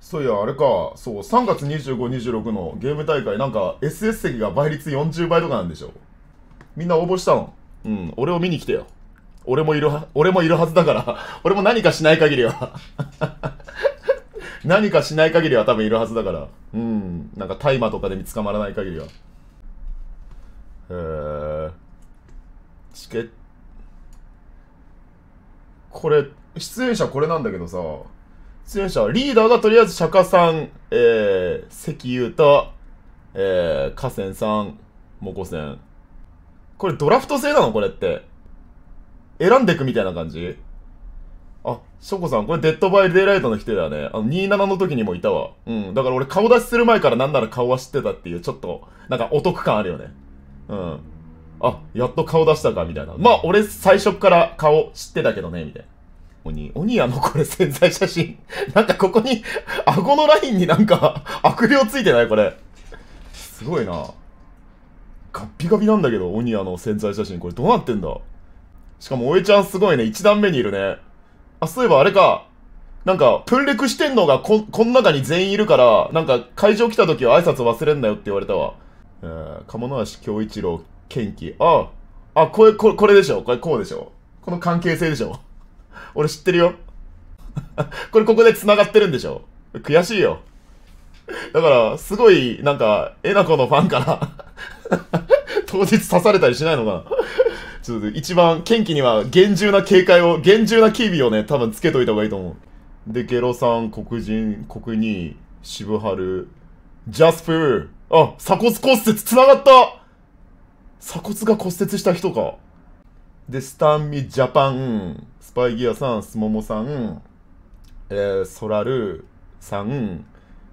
そういや、あれか、そう、3月25、26のゲーム大会、なんか SS 席が倍率40倍とかなんでしょ。みんな応募したの。うん、俺を見に来てよ。俺もいるは、俺もいるはずだから、俺も何かしない限りは 何かしない限りは多分いるはずだから。うん、なんか大麻とかで見つかまらない限りは。へえー、チケット。これ、出演者これなんだけどさ、出演者、リーダーがとりあえず釈迦さん、えー、関優太、えー、河川さん、モコセン。これドラフト制なのこれって。選んでくみたいな感じあ、ショコさん、これデッドバイデイライトの人だね。あの、27の時にもいたわ。うん。だから俺顔出しする前からなんなら顔は知ってたっていう、ちょっと、なんかお得感あるよね。うん。あ、やっと顔出したか、みたいな。まあ、俺最初から顔知ってたけどね、みたいな。鬼、鬼あのこれ潜在写真。なんかここに、顎のラインになんか 悪霊ついてないこれ。すごいな。ガッピガピなんだけど、鬼あの潜在写真。これどうなってんだしかも、おえちゃんすごいね。一段目にいるね。あ、そういえばあれか。なんか、レクしてんのがこ、この中に全員いるから、なんか、会場来た時は挨拶忘れんなよって言われたわ。えー、鴨の橋京一郎、ケンキ。ああ、あ、これ、これ、これでしょ。これ、こうでしょ。この関係性でしょ。俺知ってるよ。これここで繋がってるんでしょ悔しいよ。だから、すごい、なんか、えなこのファンから 当日刺されたりしないのかなちょっと一番、ケンキには厳重な警戒を、厳重な警備をね、多分つけといた方がいいと思う。で、ゲロさん、黒人、国に、渋春、ジャスプー。あ、鎖骨骨折、繋がった鎖骨が骨折した人か。で、スタンミ、ジャパン、スパイギアさん、スモモさん、えー、ソラルさん、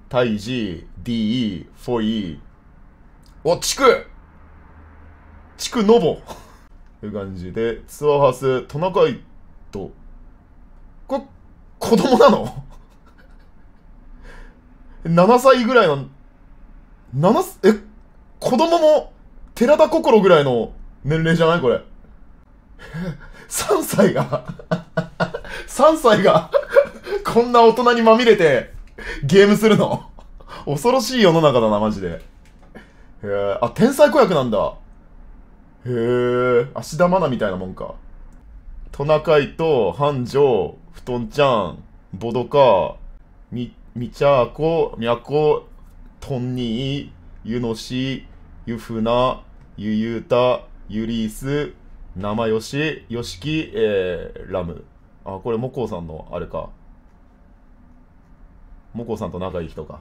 タイジ、ィー、フォイ、お、チクチクノボという感じで、ツアーハス、トナカイと、これ、子供なの ?7 歳ぐらいの、7、え、子供も、寺田心ぐらいの年齢じゃないこれ。3歳が3歳がこんな大人にまみれて、ゲームするの恐ろしい世の中だな、マジで。へえ、あ、天才子役なんだ。へえ、芦田愛菜みたいなもんか。トナカイと、繁盛、布団ちゃん、ボドカ、み、みちゃーこ、みゃこ、とんにー、ゆのし、ゆふな、ゆゆうた、ゆりーす、生よし、よしき、えー、ラム。あ、これ、もこうさんの、あれか。もこうさんと仲いい人か。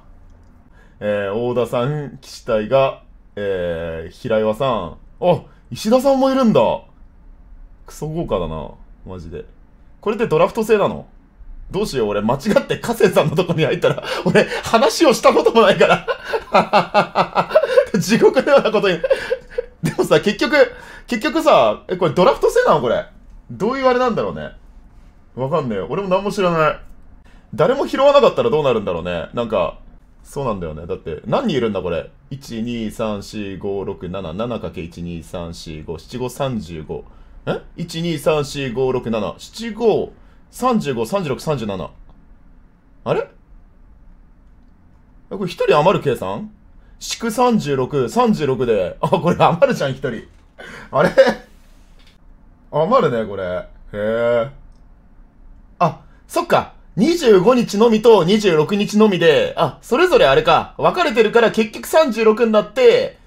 えー、大田さん、岸隊が、えー、平岩さん。あ、石田さんもいるんだ。クソ豪華だな。マジで。これってドラフト制なのどうしよう、俺、間違って河川さんのとこに入ったら、俺、話をしたこともないから。地獄のようなことにさ、結局、結局さ、え、これドラフト制なのこれ。どういうあれなんだろうね。わかんねえ。俺も何も知らない。誰も拾わなかったらどうなるんだろうね。なんか、そうなんだよね。だって、何人いるんだこれ。1,2,3,4,5,6,7,7×1,2,3,4,5,7,5,35。え ?1,2,3,4,5,6,7,7,5,35,36,37。あれこれ1人余る計算祝36、36で、あ、これ余るじゃん、一人。あれ余るね、これ。へえ。あ、そっか。25日のみと26日のみで、あ、それぞれあれか。分かれてるから結局36になって、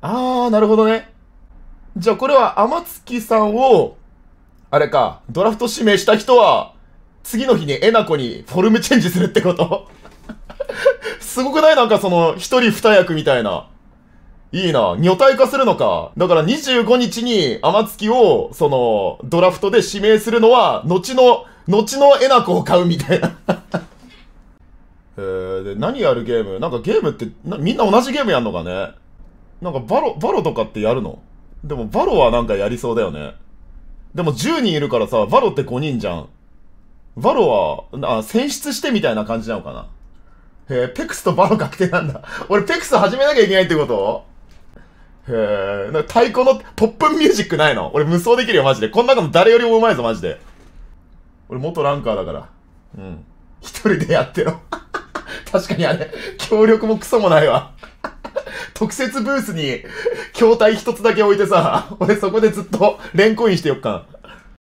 あー、なるほどね。じゃあこれは天月さんを、あれか、ドラフト指名した人は、次の日にえなこにフォルムチェンジするってことすごくないなんかその、一人二役みたいな。いいな。女体化するのか。だから25日に天月を、その、ドラフトで指名するのは、後の、後のえなこを買うみたいなえ ー、で、何やるゲームなんかゲームってみんな同じゲームやんのかねなんかバロ、バロとかってやるのでもバロはなんかやりそうだよね。でも10人いるからさ、バロって5人じゃん。バロは、あ、選出してみたいな感じなのかなへえ、ペクスとバロ確定なんだ。俺、ペクス始めなきゃいけないってことへえ、太鼓のトップミュージックないの俺無双できるよ、マジで。こん中の誰よりも上手いぞ、マジで。俺元ランカーだから。うん。一人でやってろ。確かにあれ、協力もクソもないわ。特設ブースに筐体一つだけ置いてさ、俺そこでずっとレンコインしてよっか